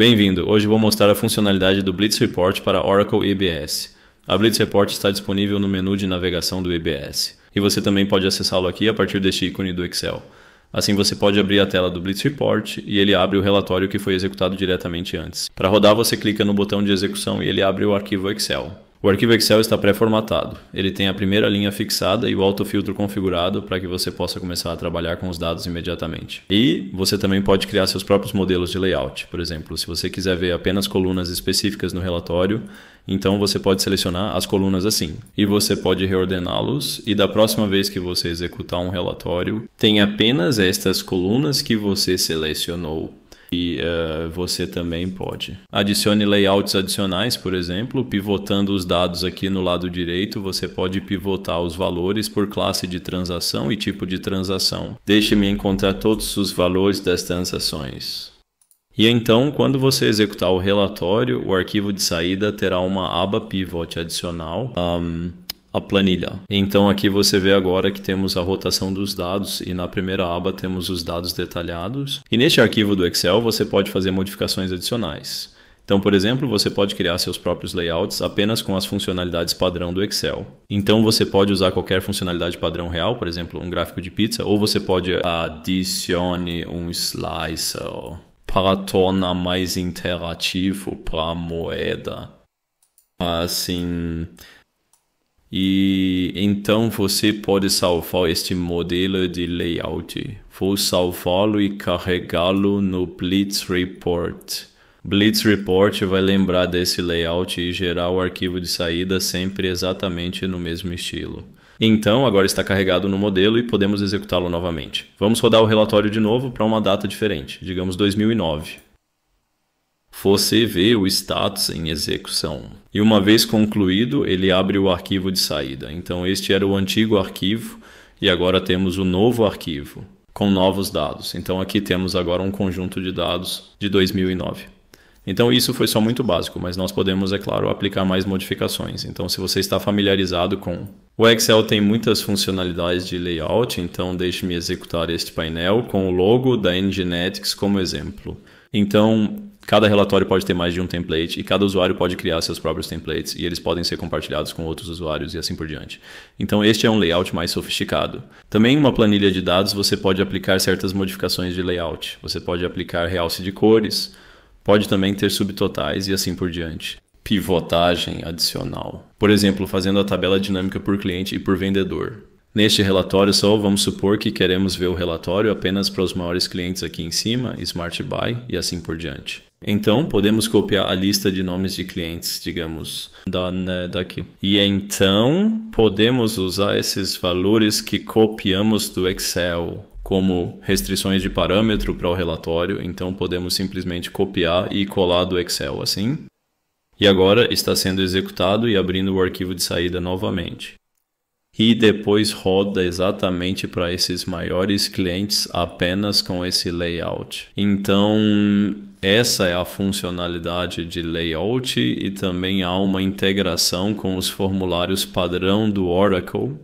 Bem-vindo! Hoje vou mostrar a funcionalidade do Blitz Report para Oracle EBS. A Blitz Report está disponível no menu de navegação do EBS, e você também pode acessá-lo aqui a partir deste ícone do Excel. Assim você pode abrir a tela do Blitz Report e ele abre o relatório que foi executado diretamente antes. Para rodar, você clica no botão de execução e ele abre o arquivo Excel. O arquivo Excel está pré-formatado. Ele tem a primeira linha fixada e o autofiltro configurado para que você possa começar a trabalhar com os dados imediatamente. E você também pode criar seus próprios modelos de layout. Por exemplo, se você quiser ver apenas colunas específicas no relatório, então você pode selecionar as colunas assim. E você pode reordená-los e da próxima vez que você executar um relatório, tem apenas estas colunas que você selecionou e uh, você também pode. Adicione layouts adicionais, por exemplo, pivotando os dados aqui no lado direito, você pode pivotar os valores por classe de transação e tipo de transação. Deixe-me encontrar todos os valores das transações. E então, quando você executar o relatório, o arquivo de saída terá uma aba pivot adicional. Um, a planilha. Então aqui você vê agora que temos a rotação dos dados e na primeira aba temos os dados detalhados. E neste arquivo do Excel você pode fazer modificações adicionais. Então, por exemplo, você pode criar seus próprios layouts apenas com as funcionalidades padrão do Excel. Então, você pode usar qualquer funcionalidade padrão real, por exemplo, um gráfico de pizza, ou você pode adicione um slicer para tornar mais interativo para a moeda. Assim, e então você pode salvar este modelo de layout. Vou salvá-lo e carregá-lo no Blitz Report. Blitz Report vai lembrar desse layout e gerar o arquivo de saída sempre exatamente no mesmo estilo. Então, agora está carregado no modelo e podemos executá-lo novamente. Vamos rodar o relatório de novo para uma data diferente, digamos 2009 você vê o status em execução. E uma vez concluído, ele abre o arquivo de saída. Então, este era o antigo arquivo e agora temos o novo arquivo com novos dados. Então, aqui temos agora um conjunto de dados de 2009. Então isso foi só muito básico, mas nós podemos, é claro, aplicar mais modificações. Então se você está familiarizado com... O Excel tem muitas funcionalidades de layout, então deixe-me executar este painel com o logo da Nginetics como exemplo. Então, Cada relatório pode ter mais de um template e cada usuário pode criar seus próprios templates e eles podem ser compartilhados com outros usuários e assim por diante. Então, este é um layout mais sofisticado. Também em uma planilha de dados você pode aplicar certas modificações de layout. Você pode aplicar realce de cores, Pode também ter subtotais e assim por diante. Pivotagem adicional. Por exemplo, fazendo a tabela dinâmica por cliente e por vendedor. Neste relatório só vamos supor que queremos ver o relatório apenas para os maiores clientes aqui em cima, Smart Buy e assim por diante. Então, podemos copiar a lista de nomes de clientes, digamos, da, né, daqui. E então, podemos usar esses valores que copiamos do Excel como restrições de parâmetro para o relatório, então podemos simplesmente copiar e colar do Excel assim. E agora está sendo executado e abrindo o arquivo de saída novamente. E depois roda exatamente para esses maiores clientes apenas com esse layout. Então, essa é a funcionalidade de layout e também há uma integração com os formulários padrão do Oracle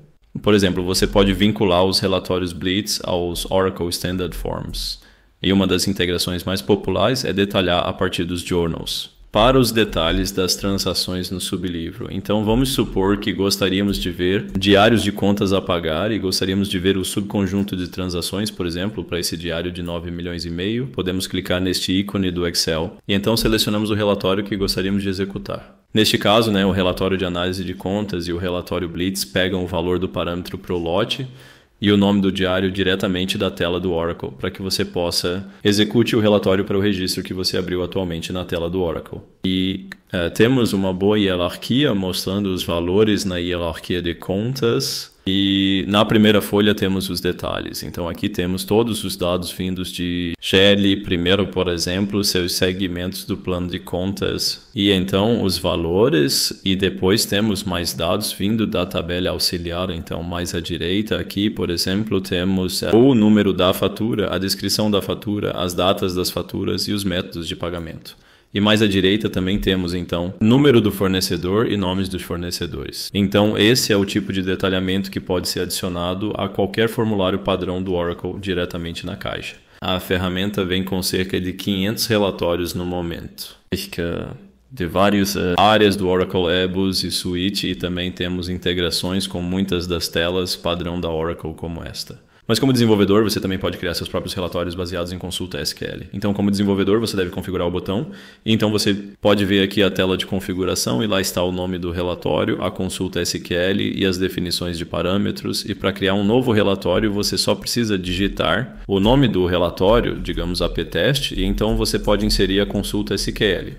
por exemplo, você pode vincular os relatórios Blitz aos Oracle Standard Forms. E uma das integrações mais populares é detalhar a partir dos journals para os detalhes das transações no sublivro. Então vamos supor que gostaríamos de ver diários de contas a pagar e gostaríamos de ver o subconjunto de transações, por exemplo, para esse diário de 9 milhões e meio. Podemos clicar neste ícone do Excel e então selecionamos o relatório que gostaríamos de executar. Neste caso, né, o relatório de análise de contas e o relatório Blitz pegam o valor do parâmetro para o lote e o nome do diário diretamente da tela do Oracle, para que você possa execute o relatório para o registro que você abriu atualmente na tela do Oracle. E Uh, temos uma boa hierarquia mostrando os valores na hierarquia de contas e na primeira folha temos os detalhes. Então aqui temos todos os dados vindos de Shelley, primeiro, por exemplo, seus segmentos do plano de contas e então os valores e depois temos mais dados vindo da tabela auxiliar, então mais à direita aqui, por exemplo, temos é, o número da fatura, a descrição da fatura, as datas das faturas e os métodos de pagamento. E mais à direita também temos então número do fornecedor e nomes dos fornecedores. Então esse é o tipo de detalhamento que pode ser adicionado a qualquer formulário padrão do Oracle diretamente na caixa. A ferramenta vem com cerca de 500 relatórios no momento. Fica de várias eh, áreas do Oracle Ebus e Suite e também temos integrações com muitas das telas padrão da Oracle como esta. Mas como desenvolvedor, você também pode criar seus próprios relatórios baseados em consulta SQL. Então, como desenvolvedor, você deve configurar o botão, e então você pode ver aqui a tela de configuração e lá está o nome do relatório, a consulta SQL e as definições de parâmetros. E para criar um novo relatório, você só precisa digitar o nome do relatório, digamos aptest, e então você pode inserir a consulta SQL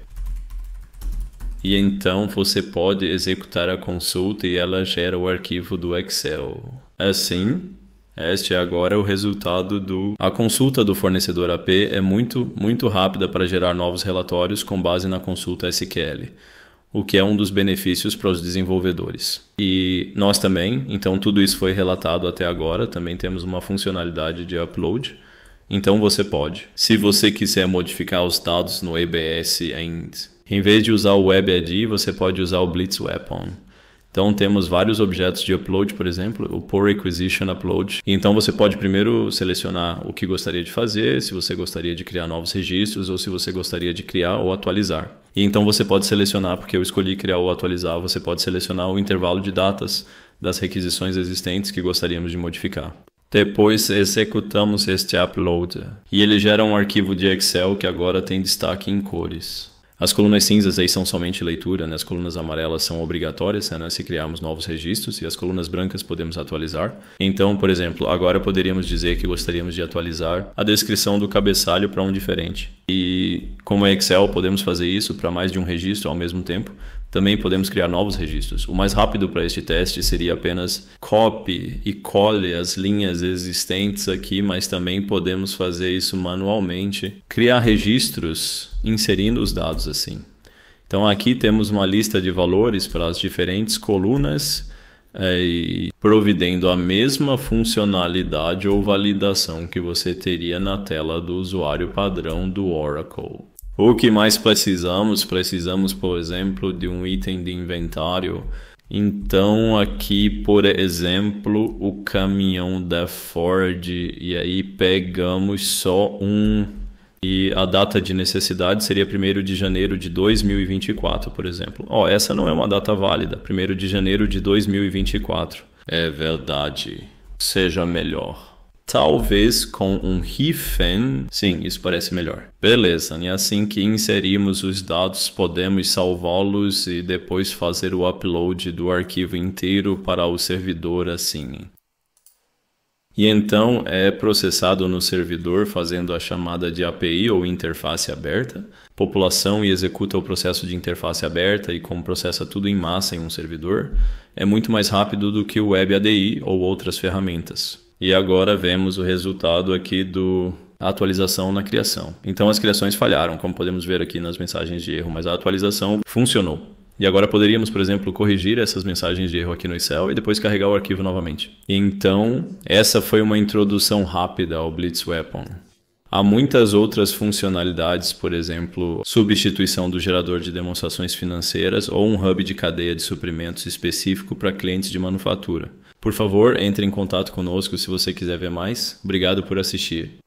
e então você pode executar a consulta e ela gera o arquivo do Excel. Assim, este é agora o resultado do. A consulta do fornecedor AP é muito, muito rápida para gerar novos relatórios com base na consulta SQL, o que é um dos benefícios para os desenvolvedores. E nós também, então tudo isso foi relatado até agora, também temos uma funcionalidade de upload. Então você pode. Se você quiser modificar os dados no EBS em vez de usar o WebAD, você pode usar o Blitz Weapon. Então temos vários objetos de upload, por exemplo, o Pull Requisition Upload. Então você pode primeiro selecionar o que gostaria de fazer, se você gostaria de criar novos registros ou se você gostaria de criar ou atualizar. E então você pode selecionar, porque eu escolhi criar ou atualizar, você pode selecionar o intervalo de datas das requisições existentes que gostaríamos de modificar. Depois executamos este upload e ele gera um arquivo de Excel que agora tem destaque em cores. As colunas cinzas aí são somente leitura, né? as colunas amarelas são obrigatórias né? se criarmos novos registros e as colunas brancas podemos atualizar. Então, por exemplo, agora poderíamos dizer que gostaríamos de atualizar a descrição do cabeçalho para um diferente. E como é Excel, podemos fazer isso para mais de um registro ao mesmo tempo. Também podemos criar novos registros. O mais rápido para este teste seria apenas copy e cole as linhas existentes aqui, mas também podemos fazer isso manualmente, criar registros inserindo os dados assim. Então aqui temos uma lista de valores para as diferentes colunas é, e providendo a mesma funcionalidade ou validação que você teria na tela do usuário padrão do Oracle. O que mais precisamos? Precisamos, por exemplo, de um item de inventário. Então, aqui, por exemplo, o caminhão da Ford, e aí pegamos só um. E a data de necessidade seria 1 de janeiro de 2024, por exemplo. Ó, oh, essa não é uma data válida, 1 de janeiro de 2024. É verdade. Seja melhor talvez com um hífen Sim, isso parece melhor. Beleza, e assim que inserimos os dados, podemos salvá-los e depois fazer o upload do arquivo inteiro para o servidor assim. E então é processado no servidor fazendo a chamada de API ou interface aberta. População e executa o processo de interface aberta e como processa tudo em massa em um servidor, é muito mais rápido do que o Web ADI ou outras ferramentas. E agora vemos o resultado aqui do atualização na criação. Então as criações falharam, como podemos ver aqui nas mensagens de erro, mas a atualização funcionou. E agora poderíamos, por exemplo, corrigir essas mensagens de erro aqui no Excel e depois carregar o arquivo novamente. Então, essa foi uma introdução rápida ao Blitz Weapon. Há muitas outras funcionalidades, por exemplo, substituição do gerador de demonstrações financeiras ou um hub de cadeia de suprimentos específico para clientes de manufatura. Por favor, entre em contato conosco se você quiser ver mais. Obrigado por assistir.